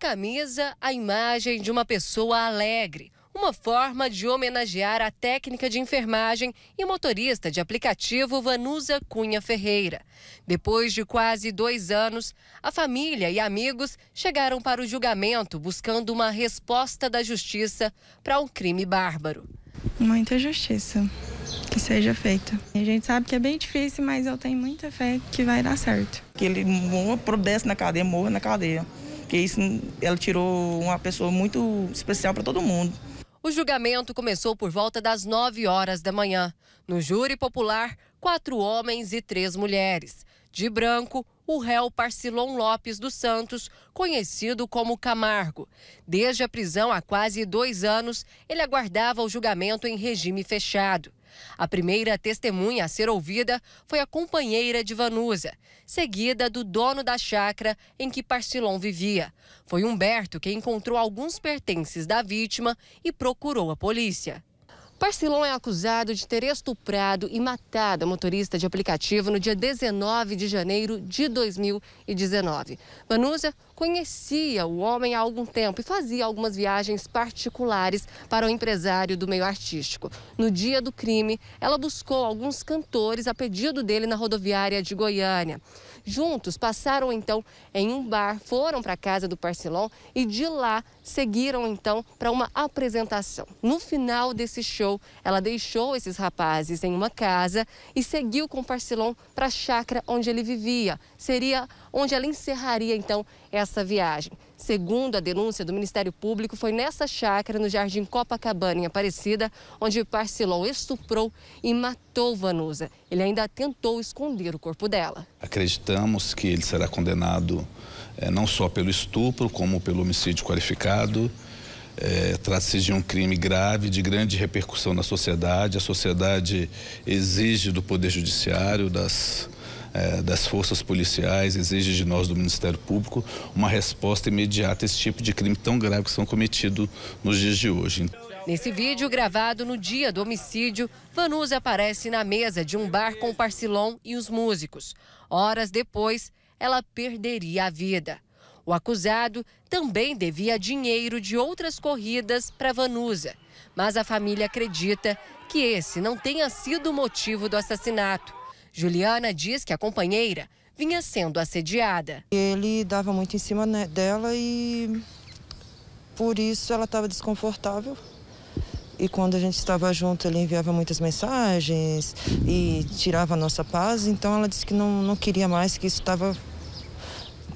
camisa a imagem de uma pessoa alegre, uma forma de homenagear a técnica de enfermagem e motorista de aplicativo Vanusa Cunha Ferreira. Depois de quase dois anos, a família e amigos chegaram para o julgamento buscando uma resposta da justiça para um crime bárbaro. Muita justiça que seja feita. A gente sabe que é bem difícil, mas eu tenho muita fé que vai dar certo. Que ele morra, desce na cadeia, morra na cadeia porque isso ela tirou uma pessoa muito especial para todo mundo. O julgamento começou por volta das 9 horas da manhã. No júri popular, quatro homens e três mulheres. De branco, o réu Parcilon Lopes dos Santos, conhecido como Camargo. Desde a prisão há quase dois anos, ele aguardava o julgamento em regime fechado. A primeira testemunha a ser ouvida foi a companheira de Vanusa, seguida do dono da chácara em que Parcilon vivia. Foi Humberto que encontrou alguns pertences da vítima e procurou a polícia. Parcilon é acusado de ter estuprado e matado a motorista de aplicativo no dia 19 de janeiro de 2019. Vanusa conhecia o homem há algum tempo e fazia algumas viagens particulares para o empresário do meio artístico. No dia do crime, ela buscou alguns cantores a pedido dele na rodoviária de Goiânia. Juntos passaram então em um bar, foram para a casa do Parcilon e de lá seguiram então para uma apresentação. No final desse show, ela deixou esses rapazes em uma casa e seguiu com Parcelon para a chácara onde ele vivia. Seria onde ela encerraria então essa viagem. Segundo a denúncia do Ministério Público, foi nessa chácara, no Jardim Copacabana, em Aparecida, onde Parcelon estuprou e matou Vanusa. Ele ainda tentou esconder o corpo dela. Acreditamos que ele será condenado é, não só pelo estupro, como pelo homicídio qualificado. É, Trata-se de um crime grave, de grande repercussão na sociedade. A sociedade exige do Poder Judiciário, das, é, das forças policiais, exige de nós, do Ministério Público, uma resposta imediata a esse tipo de crime tão grave que são cometidos nos dias de hoje. Nesse vídeo, gravado no dia do homicídio, Vanusa aparece na mesa de um bar com o Parcilon e os músicos. Horas depois, ela perderia a vida. O acusado também devia dinheiro de outras corridas para Vanusa, mas a família acredita que esse não tenha sido o motivo do assassinato. Juliana diz que a companheira vinha sendo assediada. Ele dava muito em cima né, dela e por isso ela estava desconfortável. E quando a gente estava junto, ele enviava muitas mensagens e tirava a nossa paz. Então ela disse que não, não queria mais, que isso estava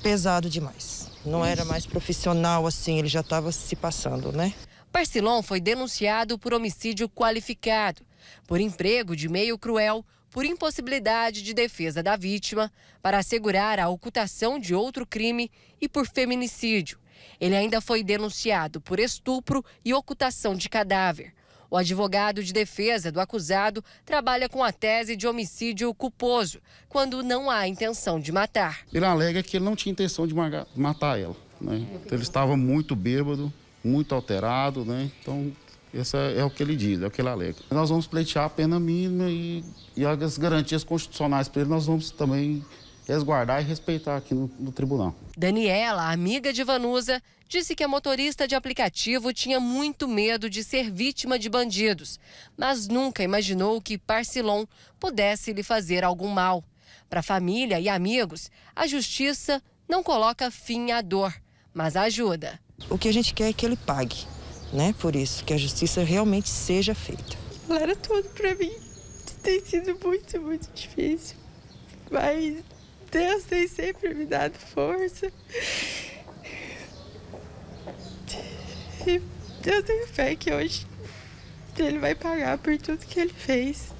pesado demais não era mais profissional assim, ele já estava se passando, né? Parcilon foi denunciado por homicídio qualificado, por emprego de meio cruel, por impossibilidade de defesa da vítima, para assegurar a ocultação de outro crime e por feminicídio. Ele ainda foi denunciado por estupro e ocultação de cadáver. O advogado de defesa do acusado trabalha com a tese de homicídio culposo, quando não há intenção de matar. Ele alega que ele não tinha intenção de matar ela. Né? Então, ele estava muito bêbado, muito alterado, né? então isso é, é, o que ele diz, é o que ele alega. Nós vamos pleitear a pena mínima e, e as garantias constitucionais para ele nós vamos também resguardar e respeitar aqui no, no tribunal. Daniela, amiga de Vanusa, disse que a motorista de aplicativo tinha muito medo de ser vítima de bandidos, mas nunca imaginou que Parcilon pudesse lhe fazer algum mal. Para família e amigos, a justiça não coloca fim à dor, mas ajuda. O que a gente quer é que ele pague, né? Por isso, que a justiça realmente seja feita. Ela era tudo para mim. Tem sido muito, muito difícil. Mas Deus tem sempre me dado força. E eu tenho fé que hoje Ele vai pagar por tudo que Ele fez.